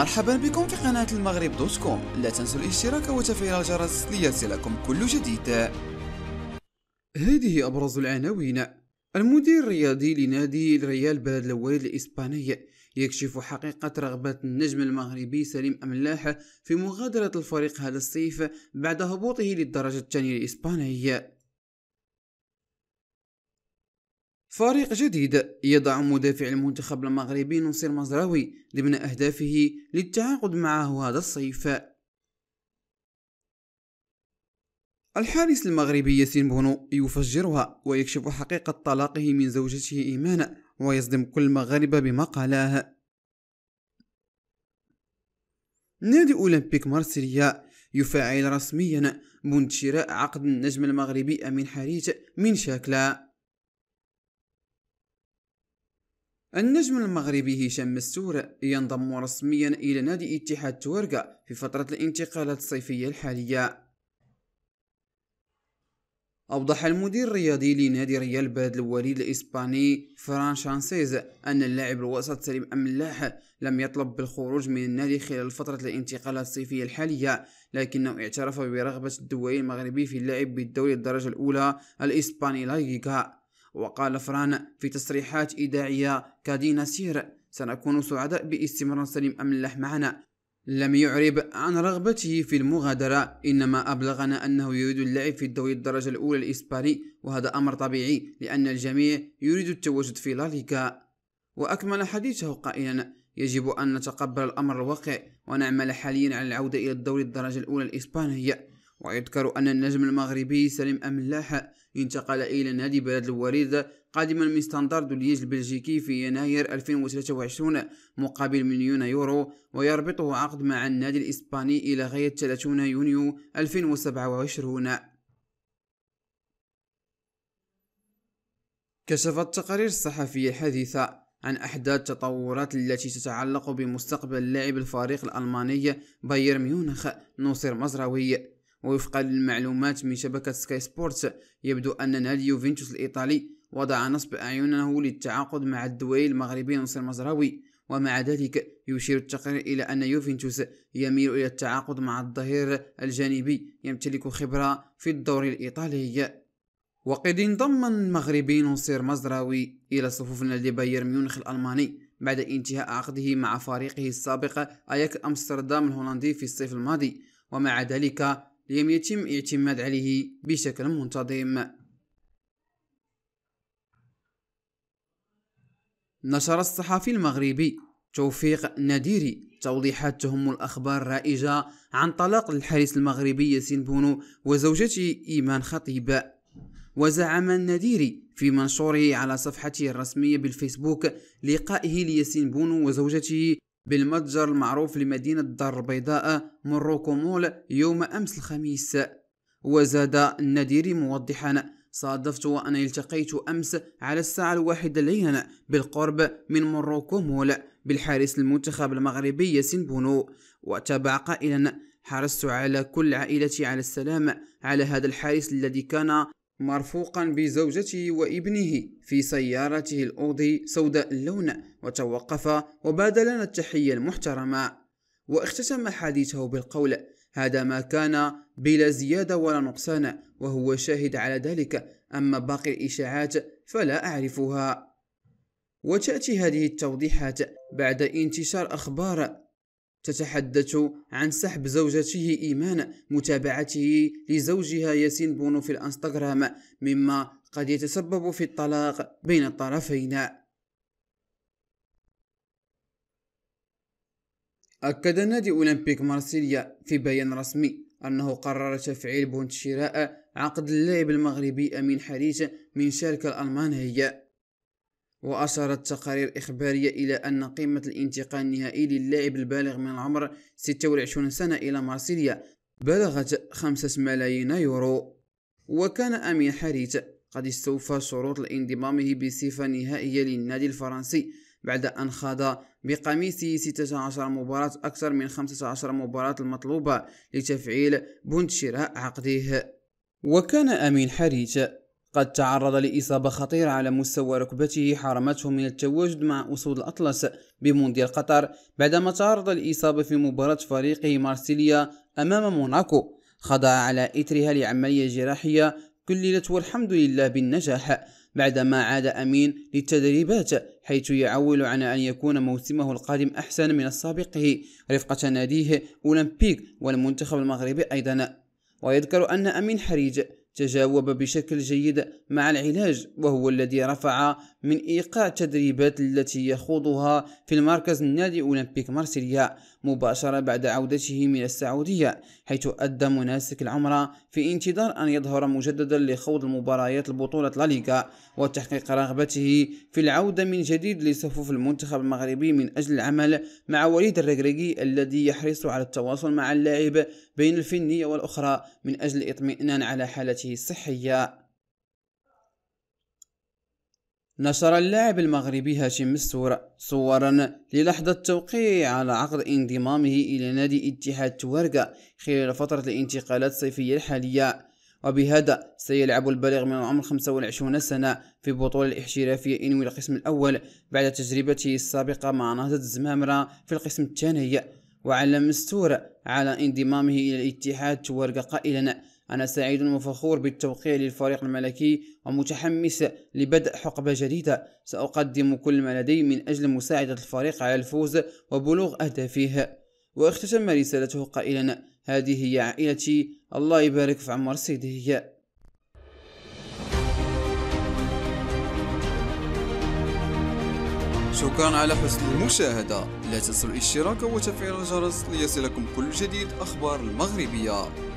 مرحبا بكم في قناة المغرب دوت كوم لا تنسوا الاشتراك وتفعيل الجرس ليصلكم كل جديد هذه أبرز العناوين المدير الرياضي لنادي الريال بلد الوالد الإسباني يكشف حقيقة رغبة النجم المغربي سليم أملاح في مغادرة الفريق هذا الصيف بعد هبوطه للدرجة الثانية الإسبانية فريق جديد يضع مدافع المنتخب المغربي نصير مزراوي ضمن أهدافه للتعاقد معه هذا الصيف الحارس المغربي ياسين بونو يفجرها ويكشف حقيقة طلاقه من زوجته إيمان ويصدم كل المغاربة بما قالاه نادي أولمبيك مارسيليا يفعل رسميا بند شراء عقد النجم المغربي أمين حريت من شاكلا النجم المغربي هشام مستور ينضم رسميا إلى نادي اتحاد تورقة في فترة الانتقالات الصيفية الحالية أوضح المدير الرياضي لنادي ريال بلد الوليد الإسباني فران شانسيز أن اللاعب الوسط سليم أملاح لم يطلب بالخروج من النادي خلال فترة الانتقالات الصيفية الحالية لكنه اعترف برغبة الدولي المغربي في اللعب بالدوري الدرجة الأولى الإسباني لا وقال فران في تصريحات إذاعية كادينا سير سنكون سعداء باستمرار سليم أملح معنا لم يعرب عن رغبته في المغادرة إنما أبلغنا أنه يريد اللعب في الدوري الدرجة الأولى الإسباني وهذا أمر طبيعي لأن الجميع يريد التواجد في لاليكا وأكمل حديثه قائلا يجب أن نتقبل الأمر الواقع ونعمل حاليا على العودة إلى الدوري الدرجة الأولى الإسبانية ويذكر أن النجم المغربي سليم أملاح انتقل إلى نادي بلد الوريد قادما من ستاندرد ليج البلجيكي في يناير 2023 مقابل مليون يورو ويربطه عقد مع النادي الإسباني إلى غاية 30 يونيو 2027 كشفت التقارير الصحفية الحديثة عن أحداث التطورات التي تتعلق بمستقبل لاعب الفريق الألماني بايرن ميونخ نوصر مزراوي ووفقا للمعلومات من شبكة سكاي سبورتس يبدو أننا اليوفنتوس الإيطالي وضع نصب أعينه للتعاقد مع الدوري المغربي نصر مزراوي ومع ذلك يشير التقرير إلى أن يوفنتوس يميل إلى التعاقد مع الظهير الجانبي يمتلك خبرة في الدوري الإيطالي وقد انضم المغربي نصير مزراوي إلى صفوف نادي بايرن ميونخ الألماني بعد انتهاء عقده مع فريقه السابق أياك أمستردام الهولندي في الصيف الماضي ومع ذلك لم يتم الاعتماد عليه بشكل منتظم نشر الصحفي المغربي توفيق ناديري توضيحات تهم الأخبار الرائجة عن طلاق الحارس المغربي ياسين بونو وزوجته إيمان خطيب وزعم النديري في منشوره على صفحته الرسمية بالفيسبوك لقائه لياسين بونو وزوجته بالمتجر المعروف لمدينة الدار البيضاء مروكو مول يوم أمس الخميس وزاد النديري موضحا صادفت وأنا التقيت أمس على الساعة الواحدة ليلا بالقرب من مروكومول مول بالحارس المنتخب المغربي ياسين بونو وتابع قائلا حرصت على كل عائلتي على السلام على هذا الحارس الذي كان مرفوقا بزوجته وابنه في سيارته الأودي سوداء اللون وتوقف وبادلنا لنا التحية المحترمة واختتم حديثه بالقول هذا ما كان بلا زيادة ولا نقصان وهو شاهد على ذلك أما باقي الإشاعات فلا أعرفها وتأتي هذه التوضيحات بعد انتشار أخبار تتحدث عن سحب زوجته إيمان متابعته لزوجها ياسين بونو في الانستغرام مما قد يتسبب في الطلاق بين الطرفين أكد نادي أولمبيك مارسيليا في بيان رسمي أنه قرر تفعيل بونت شراء عقد اللاعب المغربي أمين حريش من شركة الألمانية وأشارت تقارير إخبارية إلى أن قيمة الانتقال النهائي للاعب البالغ من العمر 26 سنة إلى مارسيليا بلغت 5 ملايين يورو وكان أمين حريت قد استوفى شروط لانضمامه بصفة نهائية للنادي الفرنسي بعد أن خاض بقميصه 16 مباراة أكثر من 15 مباراة المطلوبة لتفعيل بند شراء عقده وكان أمين حريت قد تعرض لإصابة خطيرة على مستوى ركبته حرمته من التواجد مع أسود الأطلس بمونديال قطر بعدما تعرض لإصابة في مباراة فريقه مارسيليا أمام موناكو خضع على إثرها لعملية جراحية كللت والحمد لله بالنجاح بعدما عاد أمين للتدريبات حيث يعول على أن يكون موسمه القادم أحسن من السابقه رفقة ناديه أولمبيك والمنتخب المغربي أيضا ويذكر أن أمين حريج تجاوب بشكل جيد مع العلاج وهو الذي رفع من إيقاع التدريبات التي يخوضها في المركز النادي أولمبيك مارسيليا مباشرة بعد عودته من السعودية حيث أدى مناسك العمرة في انتظار أن يظهر مجددا لخوض المباريات البطولة لاليغا وتحقيق رغبته في العودة من جديد لصفوف المنتخب المغربي من أجل العمل مع وليد الرجريجي الذي يحرص على التواصل مع اللاعب بين الفنية والأخرى من أجل الإطمئنان على حالته الصحية نشر اللاعب المغربي هاشم السور صورا للحظة التوقيع على عقد انضمامه إلى نادي اتحاد توارقة خلال فترة الانتقالات الصيفية الحالية وبهذا سيلعب البالغ من العمر 25 سنة في بطولة الاحترافية إنوي القسم الأول بعد تجربته السابقة مع نهضة الزمامرة في القسم الثاني وعلم مستور على انضمامه إلى الاتحاد توارقة قائلا أنا سعيد وفخور بالتوقيع للفريق الملكي ومتحمس لبدء حقبة جديدة سأقدم كل ما لدي من أجل مساعدة الفريق على الفوز وبلوغ أهدافه واختتم رسالته قائلا هذه هي عائلتي الله يبارك في عمر سيدية شكرا على حسن المشاهدة لا تنسوا الاشتراك وتفعيل الجرس ليصلكم كل جديد أخبار المغربية